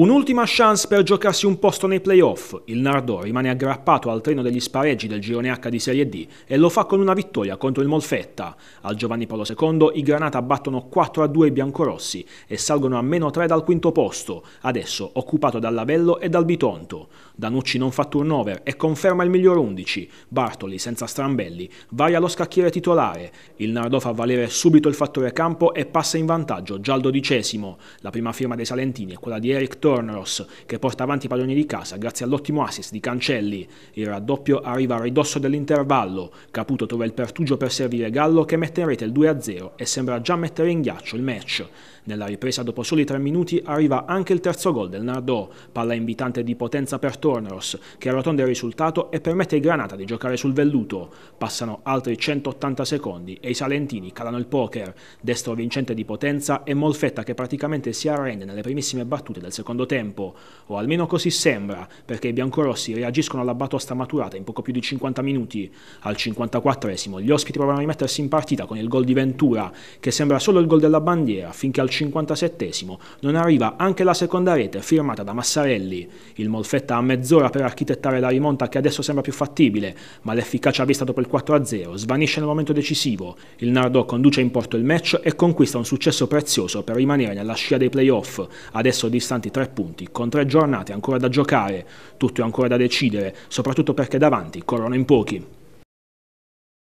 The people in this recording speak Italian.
Un'ultima chance per giocarsi un posto nei playoff. Il Nardò rimane aggrappato al treno degli spareggi del girone H di Serie D e lo fa con una vittoria contro il Molfetta. Al Giovanni Paolo II i Granata battono 4 a 2 i biancorossi e salgono a meno 3 dal quinto posto, adesso occupato dall'Avello e dal Bitonto. Danucci non fa turnover e conferma il miglior 11. Bartoli, senza strambelli, varia lo scacchiere titolare. Il Nardò fa valere subito il fattore campo e passa in vantaggio già al dodicesimo. La prima firma dei Salentini è quella di Eric Torres Torneros che porta avanti i padroni di casa grazie all'ottimo assist di Cancelli. Il raddoppio arriva a ridosso dell'intervallo. Caputo trova il pertugio per servire Gallo che mette in rete il 2-0 e sembra già mettere in ghiaccio il match. Nella ripresa dopo soli tre minuti arriva anche il terzo gol del Nardò, palla invitante di potenza per Torneros che arrotonda il risultato e permette ai Granata di giocare sul velluto. Passano altri 180 secondi e i salentini calano il poker, destro vincente di potenza e Molfetta che praticamente si arrende nelle primissime battute del secondo secondo tempo, o almeno così sembra, perché i biancorossi reagiscono alla batosta maturata in poco più di 50 minuti. Al 54esimo gli ospiti provano a rimettersi in partita con il gol di Ventura, che sembra solo il gol della bandiera, finché al 57esimo non arriva anche la seconda rete firmata da Massarelli. Il Molfetta ha mezz'ora per architettare la rimonta che adesso sembra più fattibile, ma l'efficacia vista dopo il 4-0 svanisce nel momento decisivo. Il Nardò conduce in porto il match e conquista un successo prezioso per rimanere nella scia dei playoff, adesso distanti tre punti, con tre giornate ancora da giocare, tutto ancora da decidere, soprattutto perché davanti corrono in pochi.